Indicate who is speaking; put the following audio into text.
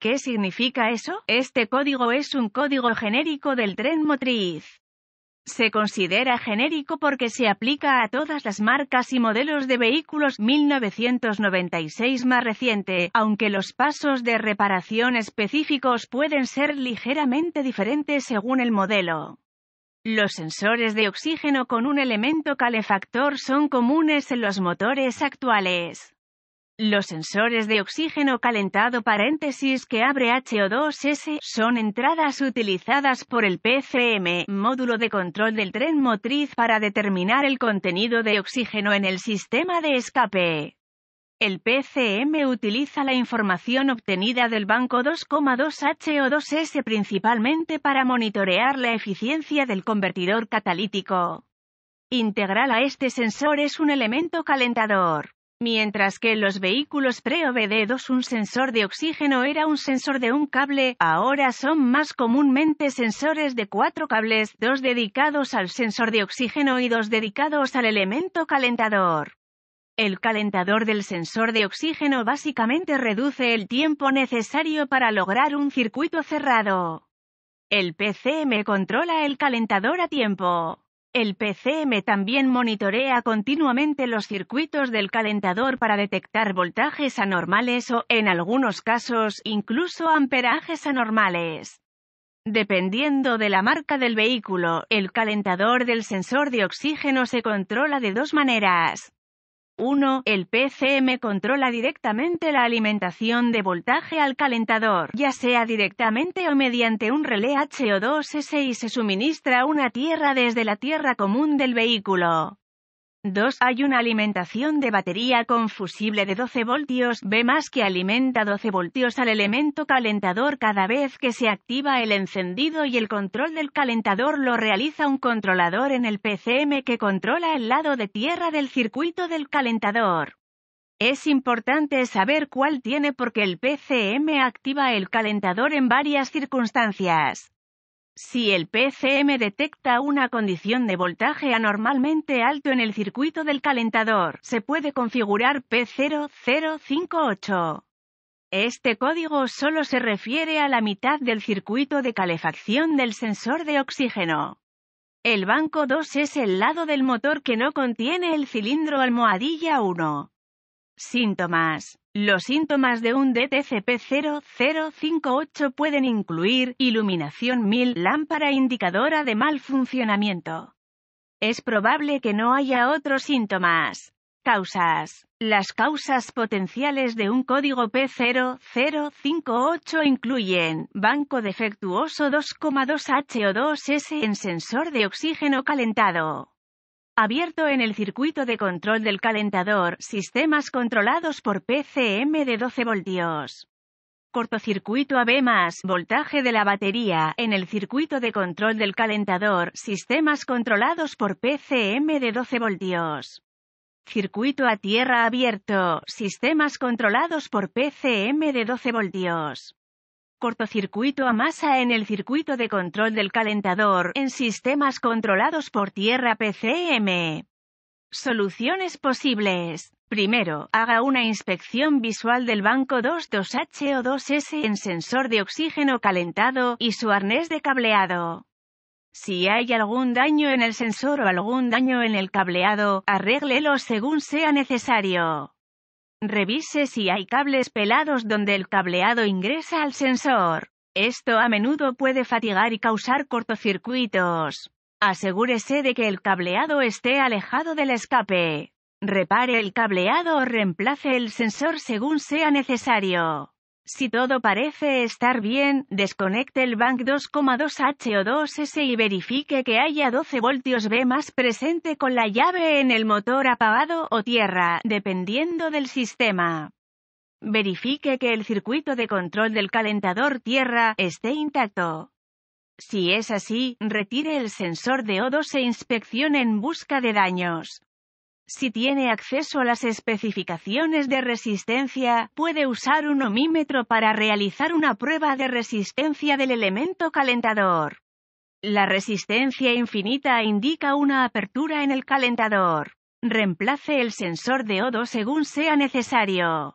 Speaker 1: ¿Qué significa eso? Este código es un código genérico del tren motriz. Se considera genérico porque se aplica a todas las marcas y modelos de vehículos 1996 más reciente, aunque los pasos de reparación específicos pueden ser ligeramente diferentes según el modelo. Los sensores de oxígeno con un elemento calefactor son comunes en los motores actuales. Los sensores de oxígeno calentado paréntesis que abre HO2S son entradas utilizadas por el PCM, módulo de control del tren motriz para determinar el contenido de oxígeno en el sistema de escape. El PCM utiliza la información obtenida del banco 2,2HO2S principalmente para monitorear la eficiencia del convertidor catalítico. Integral a este sensor es un elemento calentador. Mientras que en los vehículos pre-OBD2 un sensor de oxígeno era un sensor de un cable, ahora son más comúnmente sensores de cuatro cables, dos dedicados al sensor de oxígeno y dos dedicados al elemento calentador. El calentador del sensor de oxígeno básicamente reduce el tiempo necesario para lograr un circuito cerrado. El PCM controla el calentador a tiempo. El PCM también monitorea continuamente los circuitos del calentador para detectar voltajes anormales o, en algunos casos, incluso amperajes anormales. Dependiendo de la marca del vehículo, el calentador del sensor de oxígeno se controla de dos maneras. 1. El PCM controla directamente la alimentación de voltaje al calentador, ya sea directamente o mediante un relé HO2S y se suministra una tierra desde la tierra común del vehículo. 2. Hay una alimentación de batería con fusible de 12 voltios B más que alimenta 12 voltios al elemento calentador cada vez que se activa el encendido y el control del calentador lo realiza un controlador en el PCM que controla el lado de tierra del circuito del calentador. Es importante saber cuál tiene porque el PCM activa el calentador en varias circunstancias. Si el PCM detecta una condición de voltaje anormalmente alto en el circuito del calentador, se puede configurar P0058. Este código solo se refiere a la mitad del circuito de calefacción del sensor de oxígeno. El banco 2 es el lado del motor que no contiene el cilindro almohadilla 1. Síntomas. Los síntomas de un DTCP0058 pueden incluir iluminación 1000 lámpara indicadora de mal funcionamiento. Es probable que no haya otros síntomas. Causas. Las causas potenciales de un código P0058 incluyen banco defectuoso 2,2 HO2S en sensor de oxígeno calentado, abierto en el circuito de control del calentador, sistemas controlados por PCM de 12 voltios. Cortocircuito AB más, voltaje de la batería, en el circuito de control del calentador, sistemas controlados por PCM de 12 voltios. Circuito a tierra abierto, sistemas controlados por PCM de 12 voltios cortocircuito a masa en el circuito de control del calentador en sistemas controlados por tierra PCM. Soluciones posibles. Primero, haga una inspección visual del banco 22 o 2 s en sensor de oxígeno calentado y su arnés de cableado. Si hay algún daño en el sensor o algún daño en el cableado, arréglelo según sea necesario. Revise si hay cables pelados donde el cableado ingresa al sensor. Esto a menudo puede fatigar y causar cortocircuitos. Asegúrese de que el cableado esté alejado del escape. Repare el cableado o reemplace el sensor según sea necesario. Si todo parece estar bien, desconecte el Bank 2,2H o 2S y verifique que haya 12 voltios B más presente con la llave en el motor apagado o tierra, dependiendo del sistema. Verifique que el circuito de control del calentador tierra esté intacto. Si es así, retire el sensor de O2 e inspeccione en busca de daños. Si tiene acceso a las especificaciones de resistencia, puede usar un ohmímetro para realizar una prueba de resistencia del elemento calentador. La resistencia infinita indica una apertura en el calentador. Reemplace el sensor de O2 según sea necesario.